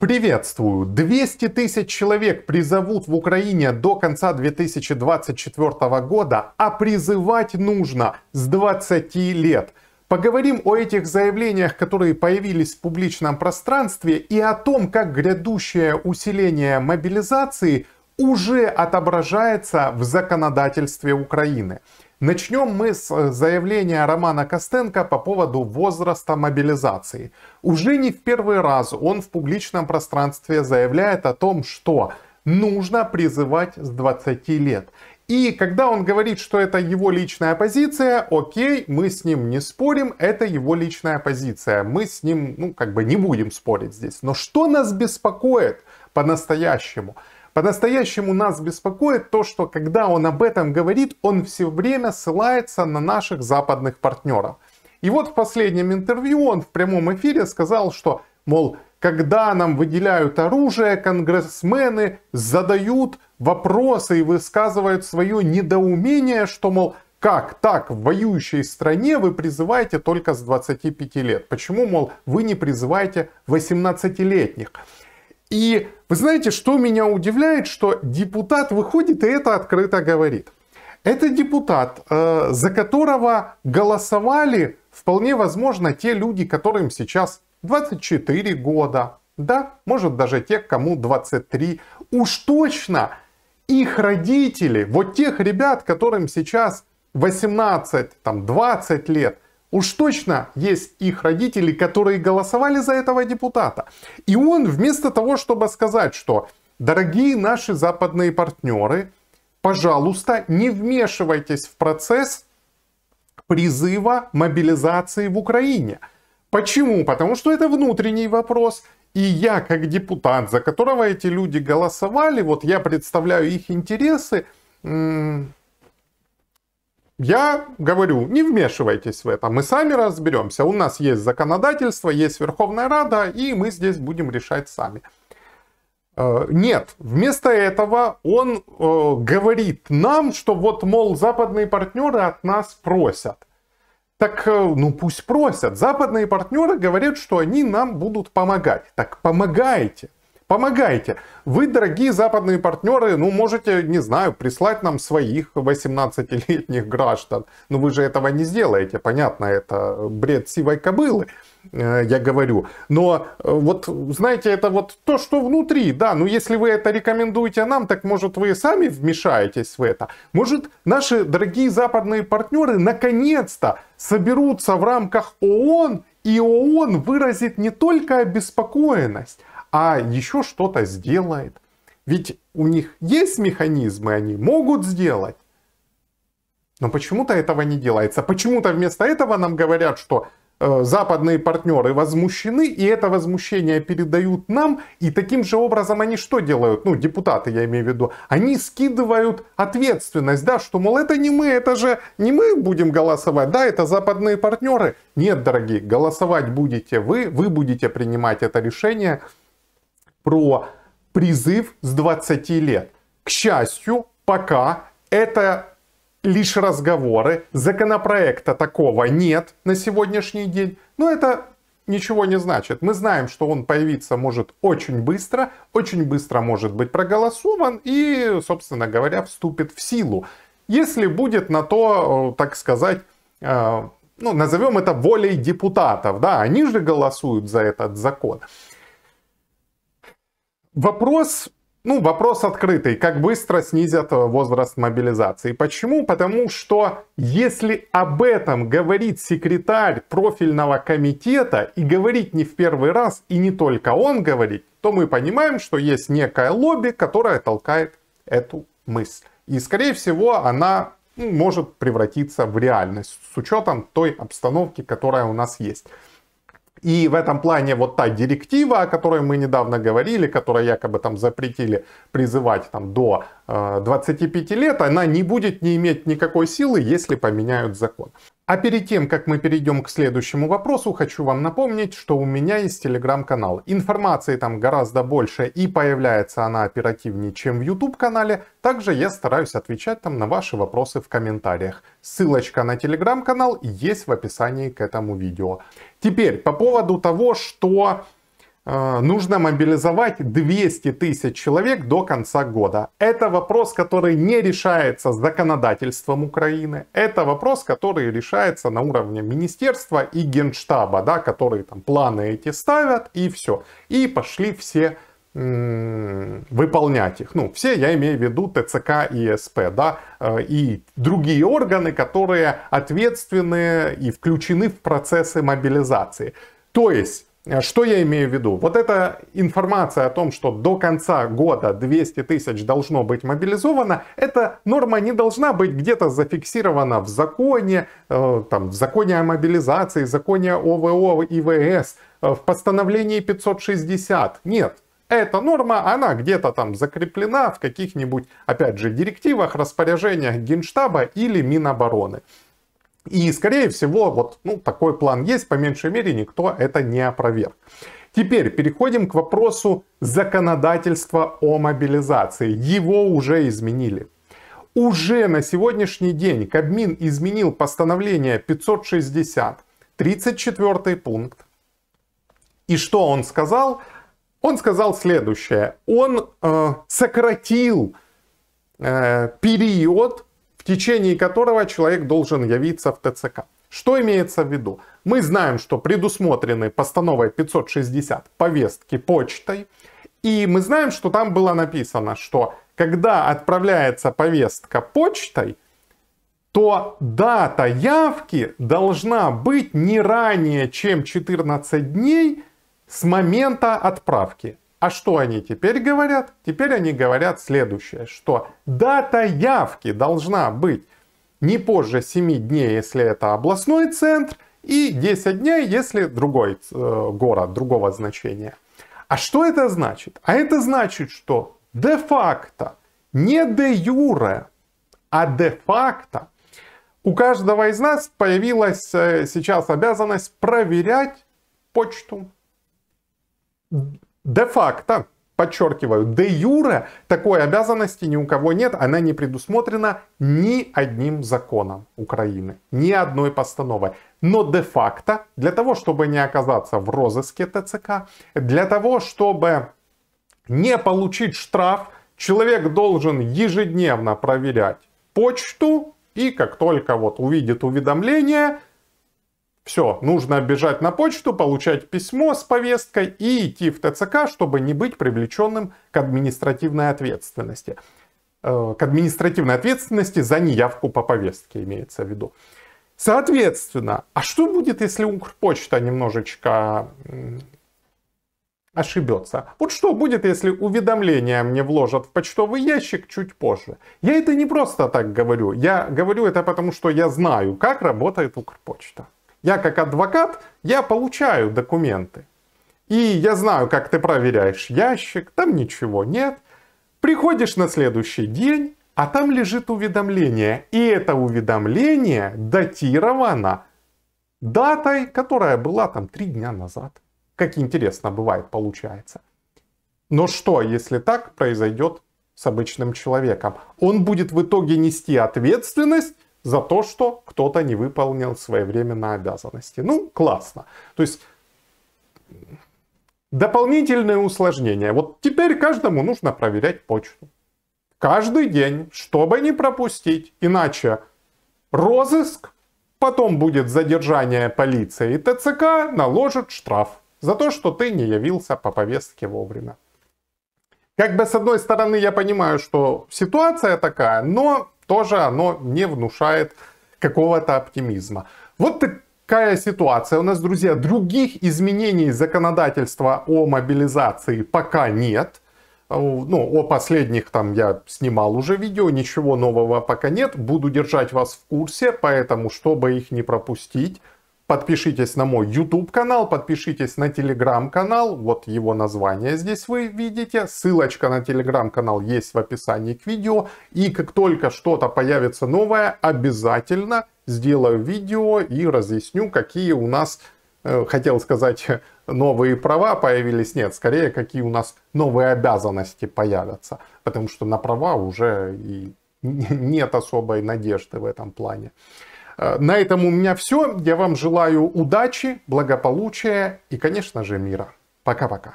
Приветствую! 200 тысяч человек призовут в Украине до конца 2024 года, а призывать нужно с 20 лет. Поговорим о этих заявлениях, которые появились в публичном пространстве, и о том, как грядущее усиление мобилизации уже отображается в законодательстве Украины. Начнем мы с э, заявления Романа Костенко по поводу возраста мобилизации. Уже не в первый раз он в публичном пространстве заявляет о том, что нужно призывать с 20 лет. И когда он говорит, что это его личная позиция, окей, мы с ним не спорим, это его личная позиция. Мы с ним, ну, как бы не будем спорить здесь. Но что нас беспокоит по-настоящему? По-настоящему нас беспокоит то, что когда он об этом говорит, он все время ссылается на наших западных партнеров. И вот в последнем интервью он в прямом эфире сказал, что, мол, когда нам выделяют оружие, конгрессмены задают вопросы и высказывают свое недоумение, что, мол, как так в воюющей стране вы призываете только с 25 лет? Почему, мол, вы не призываете 18-летних? И вы знаете, что меня удивляет, что депутат выходит и это открыто говорит. Это депутат, э, за которого голосовали вполне возможно те люди, которым сейчас 24 года, да, может даже те, кому 23. Уж точно их родители, вот тех ребят, которым сейчас 18, там 20 лет – Уж точно есть их родители, которые голосовали за этого депутата. И он вместо того, чтобы сказать, что дорогие наши западные партнеры, пожалуйста, не вмешивайтесь в процесс призыва мобилизации в Украине. Почему? Потому что это внутренний вопрос. И я, как депутат, за которого эти люди голосовали, вот я представляю их интересы, я говорю, не вмешивайтесь в это, мы сами разберемся. У нас есть законодательство, есть Верховная Рада, и мы здесь будем решать сами. Э, нет, вместо этого он э, говорит нам, что вот, мол, западные партнеры от нас просят. Так, э, ну пусть просят. Западные партнеры говорят, что они нам будут помогать. Так помогайте помогайте. Вы, дорогие западные партнеры, ну, можете, не знаю, прислать нам своих 18-летних граждан. Но вы же этого не сделаете, понятно, это бред сивой кобылы э, я говорю. Но э, вот, знаете, это вот то, что внутри, да, Но ну, если вы это рекомендуете нам, так может вы сами вмешаетесь в это. Может наши дорогие западные партнеры наконец-то соберутся в рамках ООН, и ООН выразит не только обеспокоенность, а еще что-то сделает. Ведь у них есть механизмы, они могут сделать. Но почему-то этого не делается. Почему-то вместо этого нам говорят, что э, западные партнеры возмущены, и это возмущение передают нам, и таким же образом они что делают? Ну, депутаты я имею в виду. Они скидывают ответственность, да, что, мол, это не мы, это же не мы будем голосовать, да, это западные партнеры. Нет, дорогие, голосовать будете вы, вы будете принимать это решение, про призыв с 20 лет. К счастью, пока это лишь разговоры, законопроекта такого нет на сегодняшний день, но это ничего не значит. Мы знаем, что он появиться может очень быстро, очень быстро может быть проголосован и, собственно говоря, вступит в силу. Если будет на то, э, так сказать, э, ну, назовем это волей депутатов, да, они же голосуют за этот закон. Вопрос ну, вопрос открытый. Как быстро снизят э, возраст мобилизации? Почему? Потому что если об этом говорит секретарь профильного комитета и говорит не в первый раз, и не только он говорит, то мы понимаем, что есть некое лобби, которое толкает эту мысль. И, скорее всего, она ну, может превратиться в реальность с учетом той обстановки, которая у нас есть. И в этом плане вот та директива, о которой мы недавно говорили, которая якобы там запретили призывать там до 25 э, лет, она не будет не иметь никакой силы, если поменяют закон. А перед тем, как мы перейдем к следующему вопросу, хочу вам напомнить, что у меня есть телеграм-канал. Информации там гораздо больше и появляется она оперативнее, чем в YouTube-канале. Также я стараюсь отвечать там на ваши вопросы в комментариях. Ссылочка на телеграм-канал есть в описании к этому видео. Теперь по поводу того, что Э, нужно мобилизовать 200 тысяч человек до конца года. Это вопрос, который не решается законодательством Украины. Это вопрос, который решается на уровне министерства и генштаба, да, которые там планы эти ставят и все. И пошли все выполнять их. Ну, все, я имею в виду ТЦК и СП, да, э, и другие органы, которые ответственны и включены в процессы мобилизации. То есть Э, что я имею в виду? Вот эта информация о том, что до конца года 200 тысяч должно быть мобилизовано, эта норма не должна быть где-то зафиксирована в законе, э, там, в законе о мобилизации, законе ОВО, ВС, э, в постановлении 560. Нет, эта норма, она где-то там закреплена в каких-нибудь, опять же, директивах, распоряжениях Генштаба или Минобороны. И, скорее всего, вот ну, такой план есть, по меньшей мере, никто это не опроверг. Теперь переходим к вопросу законодательства о мобилизации. Его уже изменили. Уже на сегодняшний день Кабмин изменил постановление 560, 34 пункт. И что он сказал? Он сказал следующее. Он э, сократил э, период в течение которого человек должен явиться в ТЦК. Что имеется в виду? Мы знаем, что предусмотрены постановой 560 повестки почтой, и мы знаем, что там было написано, что когда отправляется повестка почтой, то дата явки должна быть не ранее, чем 14 дней с момента отправки. А что они теперь говорят? Теперь они говорят следующее, что дата явки должна быть не позже 7 дней, если это областной центр, и 10 дней, если другой э, город, другого значения. А что это значит? А это значит, что де-факто, не де-юре, а де-факто, у каждого из нас появилась э, сейчас обязанность проверять почту де-факто, подчеркиваю, де-юре такой обязанности ни у кого нет, она не предусмотрена ни одним законом Украины, ни одной постановой. Но де-факто, для того, чтобы не оказаться в розыске ТЦК, для того, чтобы не получить штраф, человек должен ежедневно проверять почту, и как только вот увидит уведомление, все, нужно бежать на почту, получать письмо с повесткой и идти в ТЦК, чтобы не быть привлеченным к административной ответственности. Э, к административной ответственности за неявку по повестке имеется в виду. Соответственно, а что будет, если Укрпочта немножечко ошибется. Вот что будет, если уведомление мне вложат в почтовый ящик чуть позже. Я это не просто так говорю. Я говорю это потому, что я знаю, как работает Укрпочта. Я как адвокат, я получаю документы. И я знаю, как ты проверяешь ящик, там ничего нет. Приходишь на следующий день, а там лежит уведомление. И это уведомление датировано датой, которая была там три дня назад. Как интересно бывает, получается. Но что, если так произойдет с обычным человеком? Он будет в итоге нести ответственность за то, что кто-то не выполнил своевременно обязанности. Ну, классно. То есть дополнительное усложнение. Вот теперь каждому нужно проверять почту. Каждый день, чтобы не пропустить. Иначе розыск, потом будет задержание полиции и ТЦК наложит штраф за то, что ты не явился по повестке вовремя. Как бы с одной стороны я понимаю, что ситуация такая, но тоже оно не внушает какого-то оптимизма. Вот такая ситуация у нас, друзья. Других изменений законодательства о мобилизации пока нет. Э, ну, о последних там я снимал уже видео, ничего нового пока нет. Буду держать вас в курсе, поэтому, чтобы их не пропустить, Подпишитесь на мой YouTube канал, подпишитесь на Telegram канал, вот его название здесь вы видите. Ссылочка на Telegram канал есть в описании к видео. И как только что-то появится новое, обязательно сделаю видео и разъясню, какие у нас, э, хотел сказать, новые права появились. Нет, скорее, какие у нас новые обязанности появятся. Потому что на права уже и нет особой надежды в этом плане. Э, на этом у меня все. Я вам желаю удачи, благополучия и, конечно же, мира. Пока-пока.